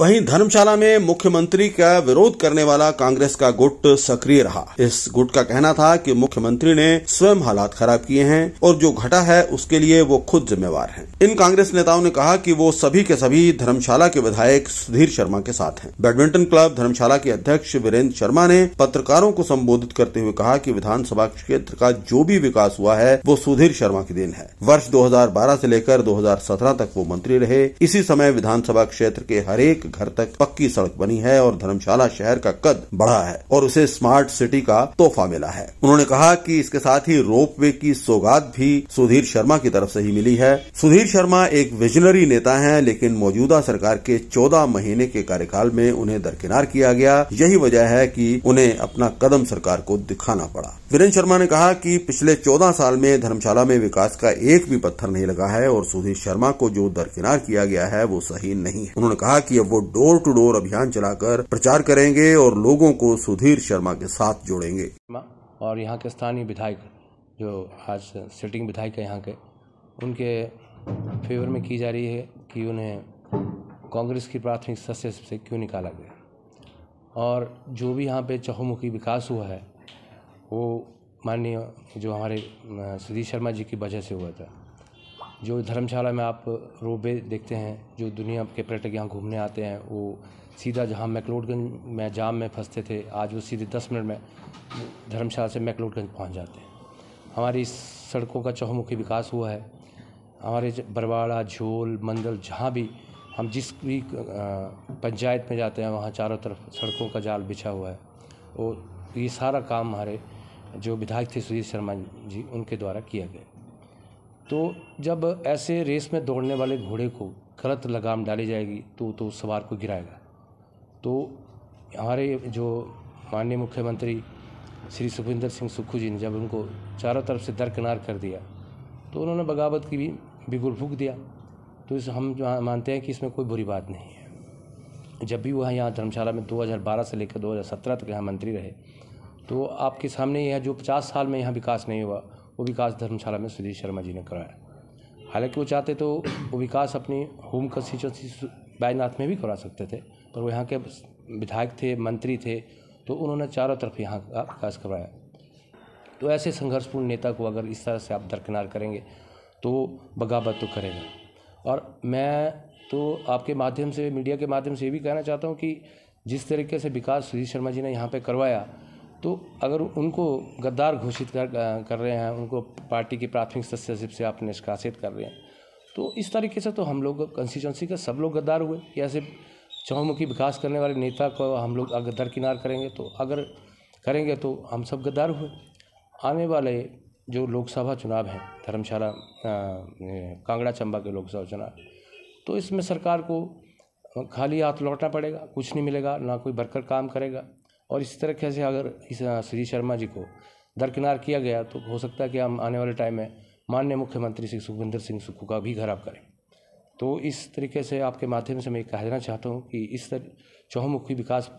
वहीं धर्मशाला में मुख्यमंत्री का विरोध करने वाला कांग्रेस का गुट सक्रिय रहा इस गुट का कहना था कि मुख्यमंत्री ने स्वयं हालात खराब किए हैं और जो घटा है उसके लिए वो खुद जिम्मेवार हैं। इन कांग्रेस नेताओं ने कहा कि वो सभी के सभी धर्मशाला के विधायक सुधीर शर्मा के साथ हैं बैडमिंटन क्लब धर्मशाला के अध्यक्ष वीरेंद्र शर्मा ने पत्रकारों को संबोधित करते हुए कहा कि विधानसभा क्षेत्र का जो भी विकास हुआ है वो सुधीर शर्मा की देन है वर्ष दो से लेकर दो तक वो मंत्री रहे इसी समय विधानसभा क्षेत्र के हरेक एक घर तक पक्की सड़क बनी है और धर्मशाला शहर का कद बढ़ा है और उसे स्मार्ट सिटी का तोहफा मिला है उन्होंने कहा कि इसके साथ ही रोप वे की सौगात भी सुधीर शर्मा की तरफ से ही मिली है सुधीर शर्मा एक विजनरी नेता है लेकिन मौजूदा सरकार के चौदह महीने के कार्यकाल में उन्हें दरकिनार किया गया यही वजह है कि उन्हें अपना कदम सरकार को दिखाना पड़ा वीरेन्द्र शर्मा ने कहा कि पिछले चौदह साल में धर्मशाला में विकास का एक भी पत्थर नहीं लगा है और सुधीर शर्मा को जो दरकिनार किया गया है वो सही नहीं है उन्होंने कहा कि वो डोर टू डोर अभियान चलाकर प्रचार करेंगे और लोगों को सुधीर शर्मा के साथ जोड़ेंगे और यहाँ के स्थानीय विधायक जो आज सिटिंग विधायक है यहाँ के उनके फेवर में की जा रही है कि उन्हें कांग्रेस की प्राथमिक सदस्य से क्यों निकाला गया और जो भी यहाँ पे चहुमुखी विकास हुआ है वो माननीय जो हमारे सुधीर शर्मा जी की वजह से हुआ था जो धर्मशाला में आप रोबे देखते हैं जो दुनिया के पर्यटक यहाँ घूमने आते हैं वो सीधा जहाँ मैकलोडगंज में जाम में फंसते थे आज वो सीधे दस मिनट में धर्मशाला से मैकलोडगंज पहुँच जाते हैं हमारी सड़कों का चौहमुखी विकास हुआ है हमारे बरवाड़ा झोल मंदल जहाँ भी हम जिस भी पंचायत में जाते हैं वहाँ चारों तरफ सड़कों का जाल बिछा हुआ है और ये सारा काम हमारे जो विधायक थे सुधीर शर्मा जी उनके द्वारा किया गया तो जब ऐसे रेस में दौड़ने वाले घोड़े को गलत लगाम डाली जाएगी तो तो सवार को गिराएगा तो हमारे जो माननीय मुख्यमंत्री श्री सुखविंदर सिंह सुक्खू जी ने जब उनको चारों तरफ से दरकिनार कर दिया तो उन्होंने बगावत की भी बिगुल फूक दिया तो इस हम हाँ मानते हैं कि इसमें कोई बुरी बात नहीं है जब भी वह यहाँ धर्मशाला में 2012 से लेकर 2017 तक यहाँ मंत्री रहे तो आपके सामने यह जो 50 साल में यहाँ विकास नहीं हुआ वो विकास धर्मशाला में सुधीर शर्मा जी ने कराया हालांकि वो चाहते तो वो विकास अपनी होम कंस्टिट्यूंसी बैजनाथ में भी करा सकते थे पर वो यहाँ के विधायक थे मंत्री थे तो उन्होंने चारों तरफ यहाँ का विकास करवाया तो ऐसे संघर्षपूर्ण नेता को अगर इस तरह से आप दरकिनार करेंगे तो बगावत तो करेगा और मैं तो आपके माध्यम से मीडिया के माध्यम से ये भी कहना चाहता हूँ कि जिस तरीके से विकास सुधीर शर्मा जी ने यहाँ पर करवाया तो अगर उनको गद्दार घोषित कर कर रहे हैं उनको पार्टी की प्राथमिक सदस्यशिप से आप निष्कासित कर रहे हैं तो इस तरीके से तो हम लोग कंस्टिट्यूंसी का सब लोग गद्दार हुए या सिर्फ चौमुखी विकास करने वाले नेता को हम लोग अगर दरकिनार करेंगे तो अगर करेंगे तो हम सब गद्दार हुए आने वाले जो लोकसभा चुनाव हैं धर्मशाला कांगड़ा चंबा के लोकसभा चुनाव तो इसमें सरकार को खाली हाथ लौटना पड़ेगा कुछ नहीं मिलेगा ना कोई भरकर काम करेगा और इसी तरह से अगर इस श्री शर्मा जी को दरकिनार किया गया तो हो सकता है कि हम आने वाले टाइम में माननीय मुख्यमंत्री श्री सुखविंदर सिंह सुक्खू का भी आप करें तो इस तरीके से आपके माध्यम से मैं कहना चाहता हूँ कि इस तरह चौहमुखी विकास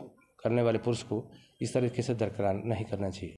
करने वाले पुरुष को इस तरीके से दरकरार नहीं करना चाहिए